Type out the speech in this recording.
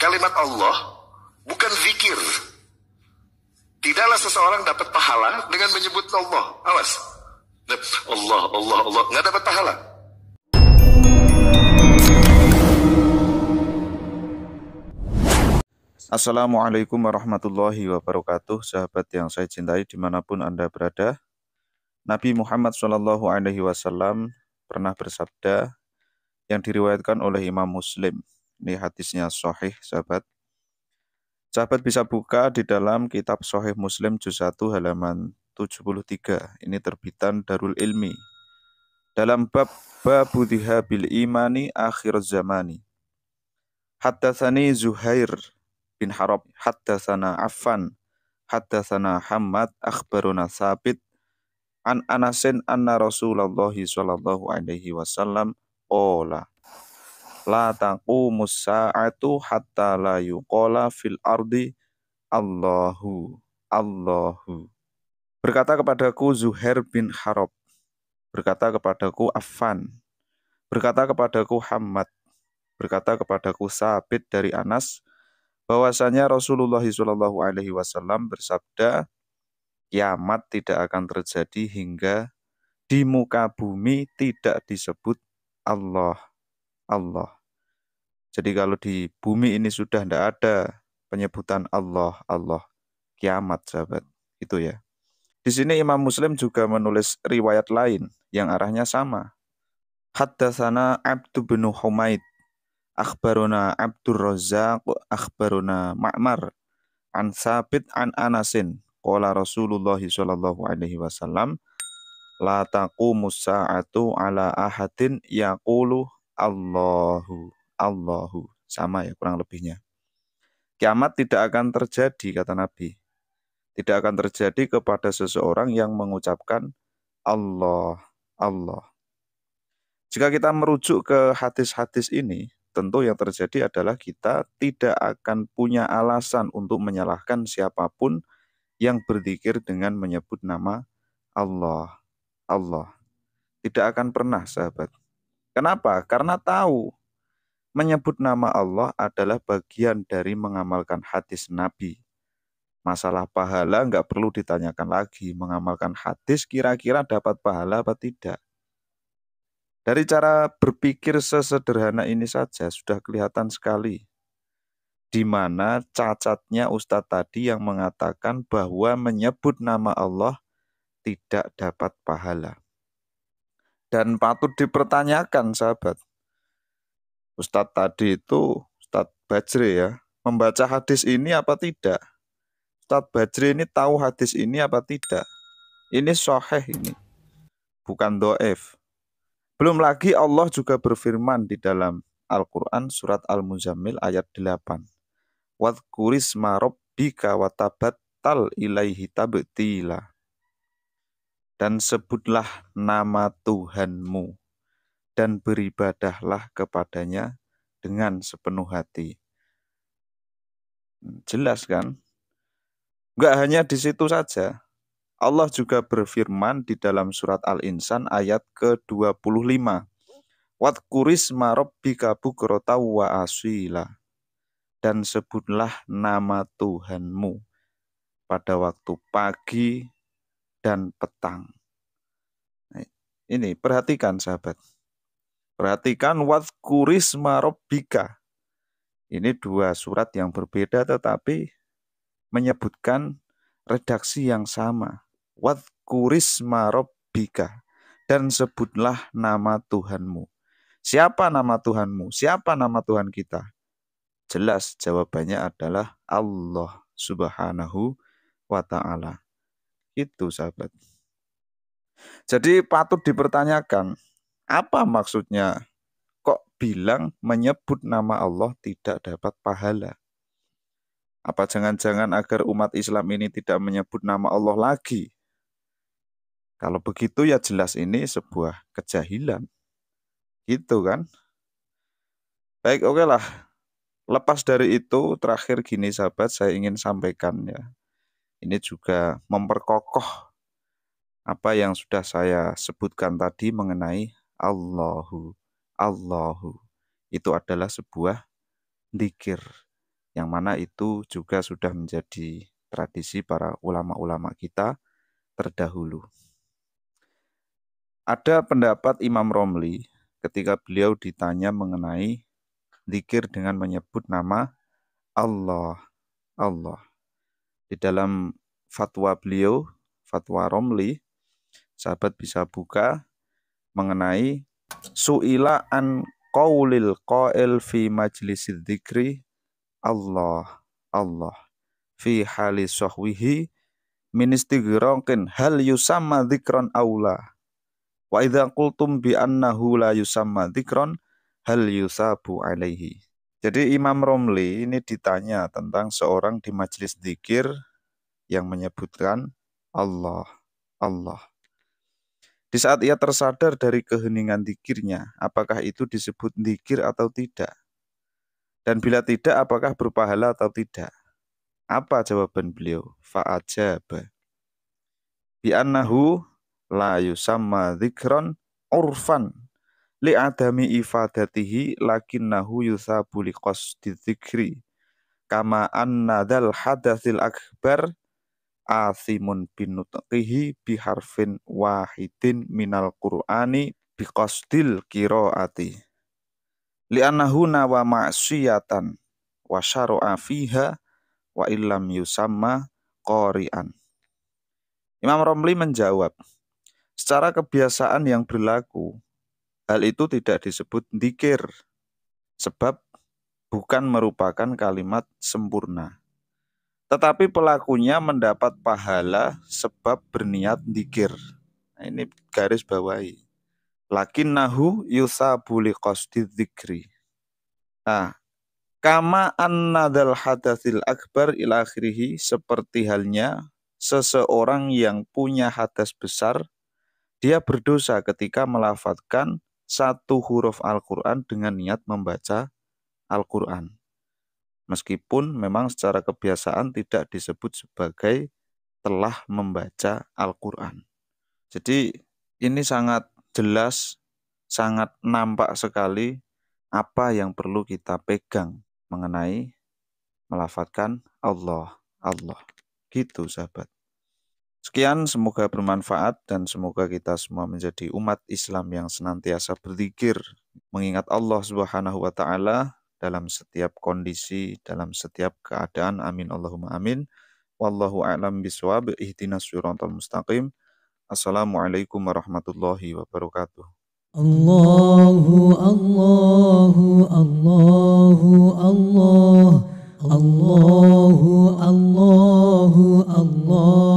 kalimat Allah bukan zikir. Tidaklah seseorang dapat pahala dengan menyebut Allah. Awas. Allah, Allah, Allah. Nggak dapat pahala. Assalamualaikum warahmatullahi wabarakatuh Sahabat yang saya cintai dimanapun Anda berada Nabi Muhammad Shallallahu Alaihi Wasallam pernah bersabda yang diriwayatkan oleh Imam Muslim ini hadisnya sahih, sahabat. Sahabat bisa buka di dalam kitab Sahih Muslim juz 1 halaman 73. Ini terbitan Darul Ilmi. Dalam bab Babu Dihabil Imani Akhir Zamani. Haddatsani Zuhair bin Harab, haddatsana Affan, haddatsana Hamad akhbaruna Sabit an Anasin anna Rasulullah sallallahu alaihi wasallam Ola la taqumus sa'atu hatta la yuqala fil ardi Allahu Allahu. Berkata kepadaku Zuhair bin Harab. Berkata kepadaku Affan. Berkata kepadaku Hamad. Berkata kepadaku Sabit dari Anas bahwasanya Rasulullah Shallallahu alaihi wasallam bersabda kiamat tidak akan terjadi hingga di muka bumi tidak disebut Allah. Allah. Jadi kalau di bumi ini sudah tidak ada penyebutan Allah, Allah, kiamat sahabat. Itu ya. Di sini Imam Muslim juga menulis riwayat lain yang arahnya sama. Haddatsana Abdu bin Humaid, akhbaruna Abdur Razzaq, akhbaruna Ma'mar an Sabit an Anasin, qala Rasulullah sallallahu alaihi wasallam, la taqumu sa'atu ala ahadin yaqulu Allahu Allahu. Sama ya kurang lebihnya. Kiamat tidak akan terjadi kata Nabi. Tidak akan terjadi kepada seseorang yang mengucapkan Allah, Allah. Jika kita merujuk ke hadis-hadis ini, tentu yang terjadi adalah kita tidak akan punya alasan untuk menyalahkan siapapun yang berzikir dengan menyebut nama Allah. Allah. Tidak akan pernah, sahabat. Kenapa? Karena tahu menyebut nama Allah adalah bagian dari mengamalkan hadis Nabi. Masalah pahala nggak perlu ditanyakan lagi. Mengamalkan hadis kira-kira dapat pahala apa tidak. Dari cara berpikir sesederhana ini saja sudah kelihatan sekali di mana cacatnya Ustadz tadi yang mengatakan bahwa menyebut nama Allah tidak dapat pahala. Dan patut dipertanyakan sahabat, Ustadz tadi itu Ustadz Bajri ya membaca hadis ini apa tidak? Ustadz Bajri ini tahu hadis ini apa tidak? Ini soheh ini, bukan doef. Belum lagi Allah juga berfirman di dalam Al-Quran surat Al-Muzammil ayat 8. Wadkurisma rabbika tal ilaihi tabtila. Dan sebutlah nama Tuhanmu dan beribadahlah kepadanya dengan sepenuh hati. Hmm, jelas kan? Enggak hanya di situ saja. Allah juga berfirman di dalam surat Al-Insan ayat ke-25. Wat kuris bika bukrota wa aswila. Dan sebutlah nama Tuhanmu pada waktu pagi dan petang. Nah, ini perhatikan sahabat Perhatikan wat wadkurisma robbika. Ini dua surat yang berbeda tetapi menyebutkan redaksi yang sama. Wat Wadkurisma robbika. Dan sebutlah nama Tuhanmu. Siapa nama Tuhanmu? Siapa nama Tuhan kita? Jelas jawabannya adalah Allah subhanahu wa ta'ala. Itu sahabat. Jadi patut dipertanyakan, apa maksudnya? Kok bilang menyebut nama Allah tidak dapat pahala? Apa jangan-jangan agar umat Islam ini tidak menyebut nama Allah lagi? Kalau begitu ya jelas ini sebuah kejahilan. Gitu kan? Baik, oke okay lah. Lepas dari itu, terakhir gini sahabat, saya ingin sampaikan ya. Ini juga memperkokoh apa yang sudah saya sebutkan tadi mengenai Allahu, Allahu. Itu adalah sebuah dikir yang mana itu juga sudah menjadi tradisi para ulama-ulama kita terdahulu. Ada pendapat Imam Romli ketika beliau ditanya mengenai zikir dengan menyebut nama Allah. Allah. Di dalam fatwa beliau, fatwa Romli, sahabat bisa buka mengenai suila an qaulil qail fi majlisid dzikri Allah Allah fi hali sahwihi min istighraqin hal yusamma dzikran aula wa idza qultum bi annahu la yusamma dzikran hal yusabu alaihi jadi Imam Romli ini ditanya tentang seorang di majelis zikir yang menyebutkan Allah, Allah. Di saat ia tersadar dari keheningan dikirnya, apakah itu disebut dikir atau tidak? Dan bila tidak, apakah berpahala atau tidak? Apa jawaban beliau? Fa'ajaba. Bi'annahu la yusamma dzikron urfan li'adami ifadatihi lakinnahu yusabu liqasdi dzikri kama anna dal hadathil akbar asimun bin nutqihi biharfin wahidin minal qur'ani biqasdil qiraati annahu nawa ma'siyatan wa syara'a fiha wa illam yusamma qari'an Imam Romli menjawab secara kebiasaan yang berlaku hal itu tidak disebut dikir sebab bukan merupakan kalimat sempurna tetapi pelakunya mendapat pahala sebab berniat dikir. Nah, ini garis bawahi. Lakin nahu yusabu liqasdi dzikri. Nah, kama annadal hadatsil akbar ila akhirihi seperti halnya seseorang yang punya hadas besar dia berdosa ketika melafatkan satu huruf Al-Quran dengan niat membaca Al-Quran meskipun memang secara kebiasaan tidak disebut sebagai telah membaca Al-Quran. Jadi ini sangat jelas, sangat nampak sekali apa yang perlu kita pegang mengenai melafatkan Allah, Allah. Gitu sahabat. Sekian, semoga bermanfaat dan semoga kita semua menjadi umat Islam yang senantiasa berzikir, mengingat Allah Subhanahu wa taala dalam setiap kondisi, dalam setiap keadaan. Amin Allahumma amin. Wallahu a'lam biswab ihtinas siratal mustaqim. Assalamualaikum warahmatullahi wabarakatuh. Allahu Allahu Allahu Allah Allahu Allahu Allah